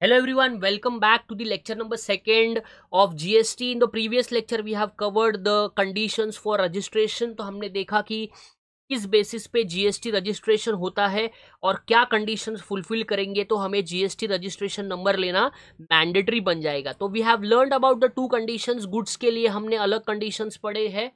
Hello everyone, welcome back to the lecture number 2nd of GST. In the previous lecture we have covered the conditions for registration. तो हमने देखा कि किस basis पे GST registration होता है और क्या कंडीशन फुलफिल करेंगे तो हमें जीएसटी रजिस्ट्रेशन नंबर लेना मैंडेटरी बन जाएगा तो we have learn about the two conditions goods के लिए हमने अलग कंडीशंस पढ़े हैं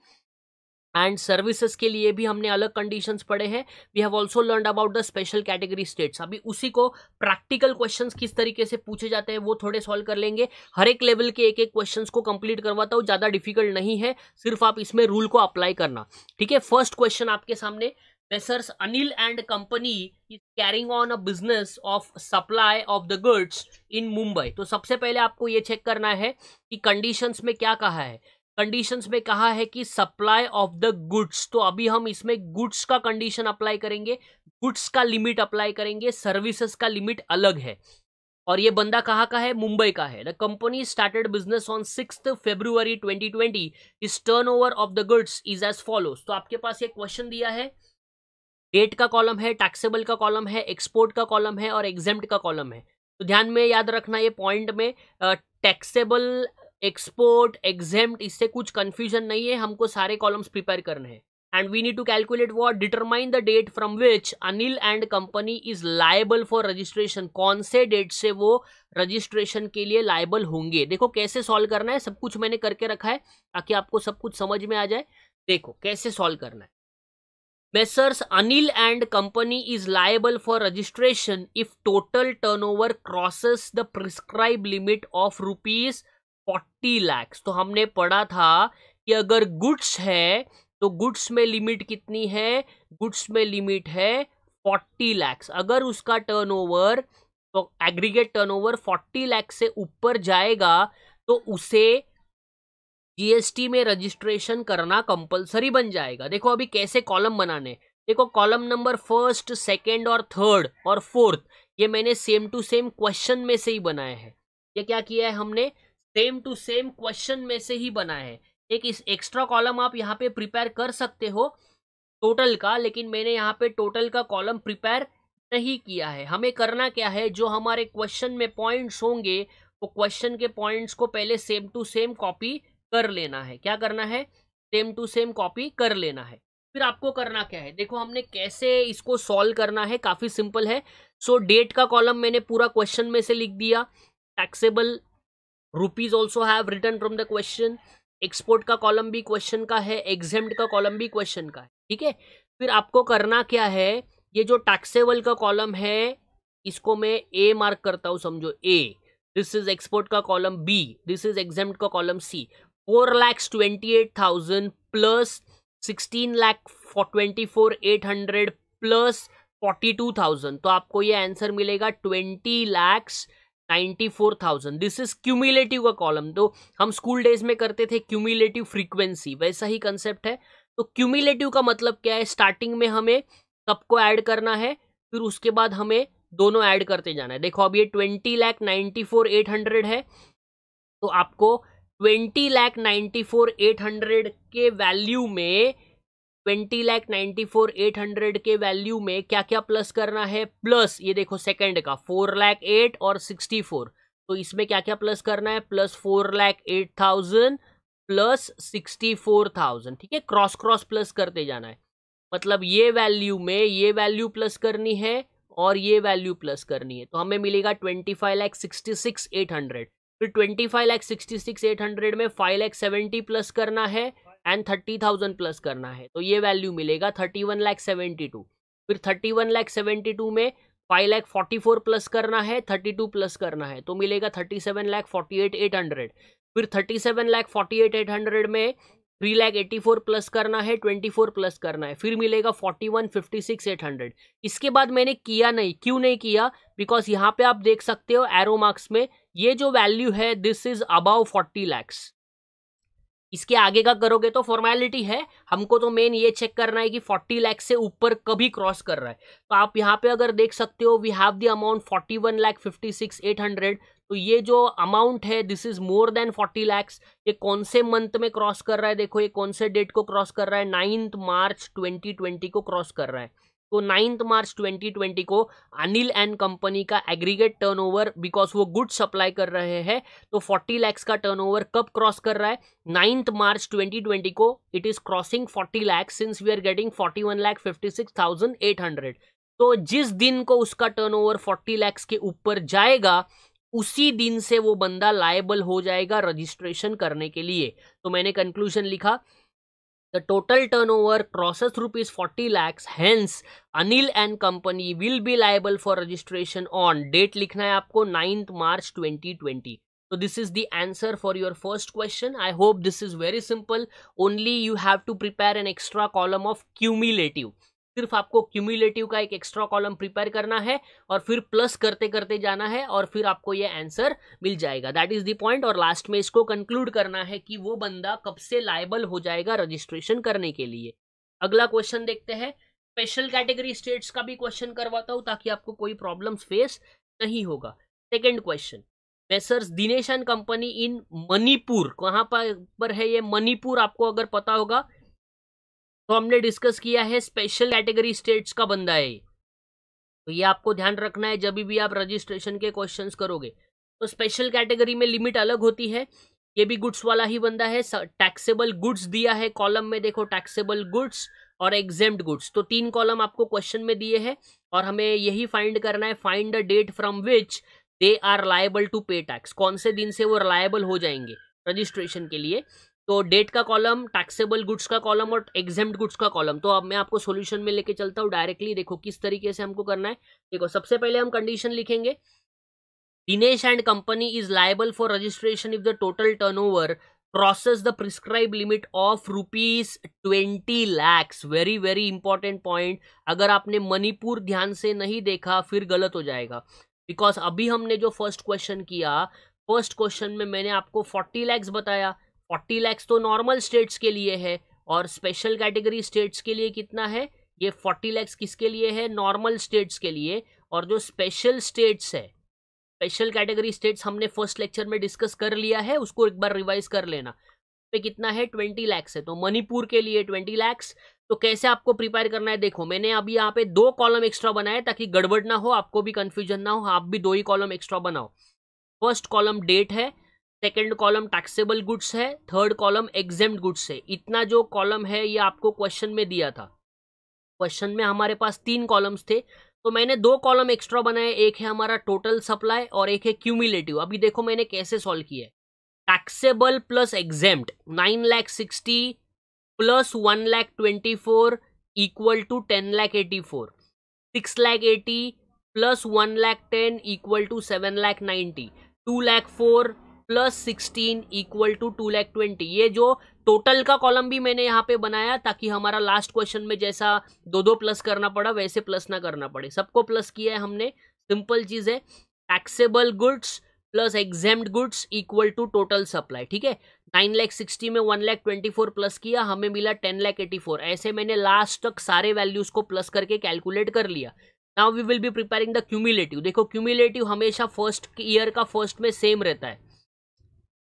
एंड सर्विसेज के लिए भी हमने अलग कंडीशंस पढ़े हैं we have also learn about the special category states अभी उसी को प्रैक्टिकल क्वेश्चंस किस तरीके से पूछे जाते हैं वो थोड़े सॉल्व कर लेंगे हर एक लेवल के एक एक क्वेश्चंस को कंप्लीट करवाता हूँ ज़्यादा डिफिकल्ट नहीं है सिर्फ आप इसमें रूल को अप्लाई करना ठीक है फर्स्ट क्वेश्चन आपके सामने Messrs. Anil and company is carrying on a business of supply of the goods in Mumbai तो सबसे पहले आपको ये चेक करना है कि कंडीशंस में क्या कहा है कंडीशंस में कहा है कि सप्लाई ऑफ द गुड्स तो अभी हम इसमें गुड्स का कंडीशन अप्लाई करेंगे गुड्स का लिमिट अप्लाई करेंगे सर्विसेज का लिमिट अलग है और ये बंदा कहाँ का है मुंबई का है the company started business on six February 2020 इस over of the goods is as follow तो आपके पास ये क्वेश्चन दिया है डेट का कॉलम है टैक्सेबल का कॉलम है एक्सपोर्ट का कॉलम है और एग्जेम्प्ट का कॉलम है तो ध्यान में याद रखना ये पॉइंट में टैक्सेबल एक्सपोर्ट एग्जेम्ट इससे कुछ कंफ्यूजन नहीं है हमको सारे कॉलम्स प्रिपेयर करने हैं and we need to calculate what determine the date from which Anil and company is liable for registration कौन से डेट से वो रजिस्ट्रेशन के लिए लाइबल होंगे देखो कैसे सॉल्व करना है सब कुछ मैंने करके रखा है ताकि आपको सब कुछ समझ में आ जाए देखो कैसे सॉल्व करना है messrs Anil and company is liable for registration if total turn over crosses the prescribe limit of rupees forty lakhs तो हमने पढ़ा था कि अगर गुड्स है तो गुड्स में लिमिट कितनी है गुड्स में लिमिट है फोर्टी लैक्स अगर उसका टर्नओवर तो एग्रीगेट टर्नओवर फोर्टी लैक्स से ऊपर जाएगा तो उसे जीएसटी में रजिस्ट्रेशन करना कंपलसरी बन जाएगा देखो अभी कैसे कॉलम बनाने देखो कॉलम नंबर फर्स्ट सेकेंड और थर्ड और फोर्थ ये मैंने सेम टू सेम क्वेश्चन में से ही बनाया है ये क्या किया है हमने सेम टू सेम क्वेश्चन में से ही बना है एक इस एक्स्ट्रा कॉलम आप यहाँ पे प्रिपेयर कर सकते हो टोटल का लेकिन मैंने यहाँ पे टोटल का कॉलम प्रिपेयर नहीं किया है हमें करना क्या है जो हमारे क्वेश्चन में पॉइंट्स होंगे वो क्वेश्चन के पॉइंट्स को पहले सेम टू सेम कॉपी कर लेना है क्या करना है सेम टू सेम कॉपी कर लेना है फिर आपको करना क्या है देखो हमने कैसे इसको सॉल्व करना है काफ़ी सिंपल है सो so, डेट का कॉलम मैंने पूरा क्वेश्चन में से लिख दिया taxable rupees also have return from the question export का कॉलम भी क्वेश्चन का है एग्जाम का कॉलम भी क्वेश्चन का है ठीक है फिर आपको करना क्या है ये जो टैक्सेबल का कॉलम है इसको मैं ए मार्क करता हूँ समझो ए दिस इज एक्सपोर्ट का column B this is exam का column C four lakhs twenty eight thousand plus sixteen lakh twenty four eight hundred plus forty two thousand तो आपको ये आंसर मिलेगा twenty lakhs ninety four thousand this is cumulative का column तो हम school days में करते थे क्यूमुलेटिव फ्रीक्वेंसी वैसा ही कंसेप्ट है तो क्यूमुलेटिव का मतलब क्या है स्टार्टिंग में हमें सबको ऐड करना है फिर उसके बाद हमें दोनों ऐड करते जाना है देखो अब ये twenty lakh ninety four eight hundred है तो आपको twenty lakh ninety four eight hundred के वैल्यू में twenty lakh ninety four eight hundred के वैल्यू में क्या क्या प्लस करना है प्लस ये देखो सेकंड का फोर लैख एट और सिक्सटी फोर तो इसमें क्या क्या प्लस करना है plus four lakh eight thousand plus sixty four thousand ठीक है क्रॉस क्रॉस प्लस करते जाना है मतलब ये वैल्यू में ये वैल्यू प्लस करनी है और ये वैल्यू प्लस करनी है तो हमें मिलेगा twenty five lakh sixty six eight hundred फिर twenty five lakh sixty six eight hundred में फाइव लैख सेवेंटी प्लस करना है एंड थर्टी थाउजेंड प्लस करना है तो ये वैल्यू मिलेगा thirty one lakh seventy two फिर thirty one lakh seventy two में five lakh forty four plus करना है थर्टी टू प्लस करना है तो मिलेगा thirty seven lakh forty eight eight hundred फिर thirty seven lakh forty eight eight hundred में three lakh eighty four plus करना है ट्वेंटी फोर प्लस करना है फिर मिलेगा forty one fifty six eight hundred इसके बाद मैंने किया नहीं क्यों नहीं किया बिकॉज यहाँ पे आप देख सकते हो एरो मार्क्स में ये जो वैल्यू है this is above forty lakhs इसके आगे का करोगे तो फॉर्मेलिटी है हमको तो मेन ये चेक करना है कि 40 लाख से ऊपर कभी क्रॉस कर रहा है तो आप यहाँ पे अगर देख सकते हो we have the amount 41 six eight hundred तो ये जो अमाउंट है this is more than 40 lakhs ये कौन से मंथ में क्रॉस कर रहा है देखो ये कौन से डेट को क्रॉस कर रहा है नाइन्थ मार्च 2020 को क्रॉस कर रहा है तो नाइन्थ मार्च 2020 को अनिल एंड कंपनी का एग्रीगेट टर्नओवर बिकॉज वो गुड सप्लाई कर रहे हैं तो 40 लैक्स का टर्नओवर कब क्रॉस कर रहा है नाइन्थ मार्च 2020 को it is crossing 40 lakhs since we are getting 41 lakh 56,800 तो जिस दिन को उसका टर्नओवर 40 लैक्स के ऊपर जाएगा उसी दिन से वो बंदा लायबल हो जाएगा रजिस्ट्रेशन करने के लिए तो मैंने कंक्लूजन लिखा The total turnover crosses rupees 40 lakhs. Hence, Anil and company will be liable for registration on date likhna है आपको ninth March 2020 So this is the answer for your first question. I hope this is very simple. Only you have to prepare an extra column of cumulative. सिर्फ आपको cumulative का एक extra column prepare करना है और फिर plus करते करते जाना है और फिर आपको ये आंसर मिल जाएगा दैट इज द पॉइंट और लास्ट में इसको कंक्लूड करना है कि वो बंदा कब से लाइबल हो जाएगा रजिस्ट्रेशन करने के लिए अगला क्वेश्चन देखते हैं स्पेशल कैटेगरी स्टेट्स का भी क्वेश्चन करवाता हूँ ताकि आपको कोई प्रॉब्लम फेस नहीं होगा second question messrs Dinesh and company in Manipur कहाँ पर है ये मणिपुर आपको अगर पता होगा तो हमने डिस्कस किया है स्पेशल कैटेगरी स्टेट्स का बंदा है तो ये आपको ध्यान रखना है जब भी आप रजिस्ट्रेशन के क्वेश्चन करोगे तो स्पेशल कैटेगरी में लिमिट अलग होती है ये भी गुड्स वाला ही बंदा है टैक्सेबल गुड्स दिया है कॉलम में देखो टैक्सेबल गुड्स और एग्जेम गुड्स तो तीन कॉलम आपको क्वेश्चन में दिए हैं और हमें यही फाइंड करना है find the date from which they are liable to pay tax कौन से दिन से वो लायबल हो जाएंगे रजिस्ट्रेशन के लिए तो डेट का कॉलम टैक्सेबल गुड्स का कॉलम और एग्जाम गुड्स का कॉलम तो अब मैं आपको सोल्यूशन में लेके चलता हूँ डायरेक्टली देखो किस तरीके से हमको करना है देखो सबसे पहले हम कंडीशन लिखेंगे Dinesh and company is liable for registration if the total over process the prescribe limit of rupees twenty lakhs very very important point अगर आपने मणिपुर ध्यान से नहीं देखा फिर गलत हो जाएगा बिकॉज अभी हमने जो फर्स्ट क्वेश्चन किया फर्स्ट क्वेश्चन में मैंने आपको फोर्टी लैक्स बताया फोर्टी लैक्स तो नॉर्मल स्टेट्स के लिए है और स्पेशल कैटेगरी स्टेट्स के लिए कितना है ये फोर्टी लैक्स किसके लिए है नॉर्मल स्टेट्स के लिए और जो स्पेशल स्टेट्स है स्पेशल कैटेगरी स्टेट्स हमने फर्स्ट लेक्चर में डिस्कस कर लिया है उसको एक बार रिवाइज कर लेना पे कितना है ट्वेंटी लैक्स है तो मणिपुर के लिए ट्वेंटी लैक्स तो कैसे आपको प्रिपेयर करना है देखो मैंने अभी यहाँ पे दो कॉलम एक्स्ट्रा बनाए ताकि गड़बड़ ना हो आपको भी कंफ्यूजन ना हो आप भी दो ही कॉलम एक्स्ट्रा बनाओ फर्स्ट कॉलम डेट है सेकेंड कॉलम टैक्सेबल गुड्स है थर्ड कॉलम एग्जेम्ड गुड्स है इतना जो कॉलम है ये आपको क्वेश्चन में दिया था क्वेश्चन में हमारे पास तीन कॉलम्स थे तो मैंने दो कॉलम एक्स्ट्रा बनाए एक है हमारा टोटल सप्लाई और एक है क्यूमिलेटिव अभी देखो मैंने कैसे सॉल्व किया है taxable plus exempted nine lakh sixty plus one lakh twenty four equal to ten lakh eighty four six lakh eighty plus one lakh ten equal to seven lakh ninety two lakh four plus sixteen equal to two lakh twenty ये जो total का column भी मैंने यहाँ पे बनाया ताकि हमारा लास्ट क्वेश्चन में जैसा दो दो प्लस करना पड़ा वैसे प्लस ना करना पड़े सबको प्लस किया है हमने सिंपल चीज़ है taxable goods plus exempted goods equal to total supply ठीक है नाइन लैख सिक्सटी में one lakh twenty four plus किया हमें मिला टेन लैख एटी फोर ऐसे मैंने लास्ट तक सारे वैल्यूज को प्लस करके कैलकुलेट कर लिया now we will be preparing the cumulative देखो क्यूमुलेटिव हमेशा फर्स्ट ईयर का फर्स्ट में सेम रहता है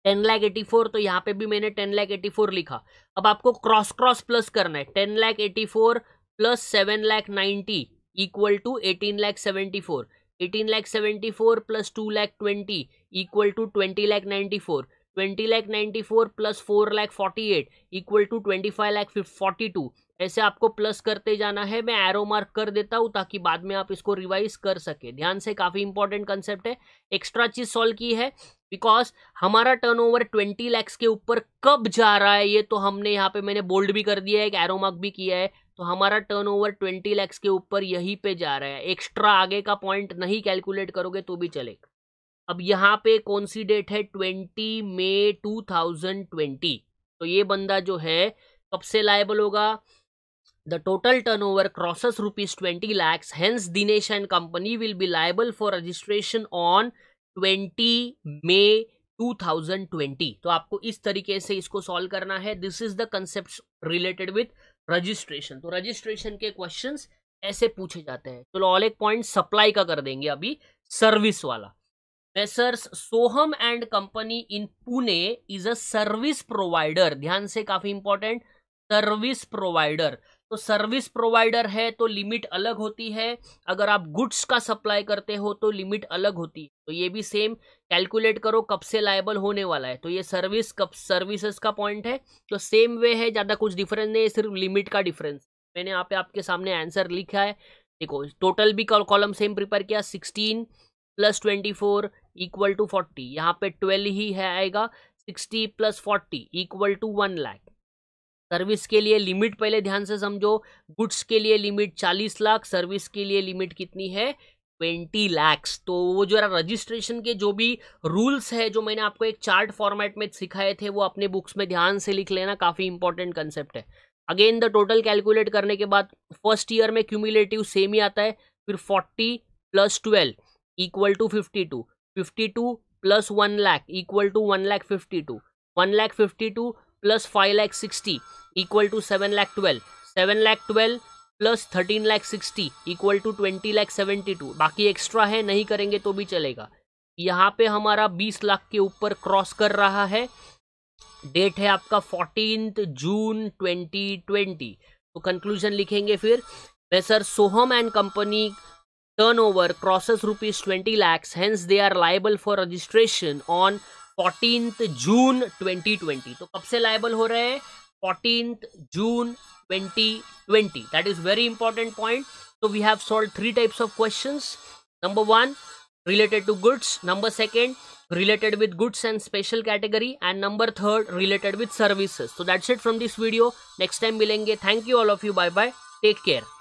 टेन लैख एटी फोर तो यहाँ पे भी मैंने टेन लैख एटी फोर लिखा अब आपको क्रॉस क्रॉस प्लस करना है ten lakh eighty four plus seven lakh ninety equal to eighteen lakh seventy four eighteen lakh seventy four plus two lakh twenty equal to twenty lakh ninety four twenty lakh ninety four plus four lakh forty eight equal to twenty five lakh forty two ऐसे आपको plus करते जाना है मैं arrow mark कर देता हूँ ताकि बाद में आप इसको रिवाइज कर सके ध्यान से काफ़ी इंपॉर्टेंट कंसेप्ट है एक्स्ट्रा चीज़ सॉल्व की है बिकॉज हमारा टर्न ओवर ट्वेंटी लैक्स के ऊपर कब जा रहा है ये तो हमने यहाँ पे मैंने बोल्ड भी कर दिया है एक एरो मार्क भी किया है तो हमारा टर्न ओवर ट्वेंटी लैक्स के ऊपर यहीं पे जा रहा है एक्स्ट्रा आगे का पॉइंट नहीं कैलकुलेट करोगे तो भी चलेगा अब यहाँ पे कौन सी डेट है twenty May two thousand twenty तो ये बंदा जो है कब से लाइबल होगा the total turn over crosses rupees twenty lakhs hence Dinesh and company will be liable for registration on twenty May 2020 तो आपको इस तरीके से इसको सॉल्व करना है this is the concept related with registration तो रजिस्ट्रेशन के क्वेश्चन ऐसे पूछे जाते हैं चलो ऑल एक पॉइंट सप्लाई का कर देंगे अभी सर्विस वाला messrs Soham and company in Pune is a service provider ध्यान से काफी इंपॉर्टेंट सर्विस प्रोवाइडर तो सर्विस प्रोवाइडर है तो लिमिट अलग होती है अगर आप गुड्स का सप्लाई करते हो तो लिमिट अलग होती है तो ये भी सेम कैलकुलेट करो कब से लाइबल होने वाला है तो ये सर्विस कब सर्विसेज का पॉइंट है तो सेम वे है ज़्यादा कुछ डिफरेंस नहीं है सिर्फ लिमिट का डिफरेंस मैंने यहाँ पे आपके सामने आंसर लिखा है देखो टोटल भी कॉलम सेम प्रिपेयर किया sixteen plus twenty four equal to forty यहाँ पे ट्वेल्व ही है आएगा sixty plus forty equal to one lakh service के लिए लिमिट पहले ध्यान से समझो गुड्स के लिए लिमिट चालीस लाख सर्विस के लिए लिमिट कितनी है ट्वेंटी लैक्स तो वो जो रजिस्ट्रेशन के जो भी रूल्स है जो मैंने आपको एक चार्ट फॉर्मेट में सिखाए थे वो अपने बुक्स में ध्यान से लिख लेना काफ़ी इंपॉर्टेंट कंसेप्ट है अगेन द टोटल कैलकुलेट करने के बाद फर्स्ट ईयर में क्यूमुलेटिव सेम ही आता है फिर forty plus twelve equal to fifty two fifty two plus one lakh equal to one lakh fifty two one lakh fifty two plus five lakh sixty equal to seven lakh twelve seven lakh twelve plus thirteen lakh sixty equal to twenty lakh seventy two बाकी extra है नहीं करेंगे तो भी चलेगा यहाँ पे हमारा बीस लाख के ऊपर क्रॉस कर रहा है डेट है आपका फोर्टीन जून ट्वेंटी ट्वेंटी तो कंक्लूजन लिखेंगे फिर sir Soham and company over crosses rupees twenty lakhs hence they are liable for registration on fourteenth June 2020 तो कब से लाइबल हो रहे हैं fourteenth June 2020 that is very important point तो we have solve three types of question number one related to goods number second related with goods and special category and number third related with services तो that's it from this video next time मिलेंगे thank you all of you bye bye take care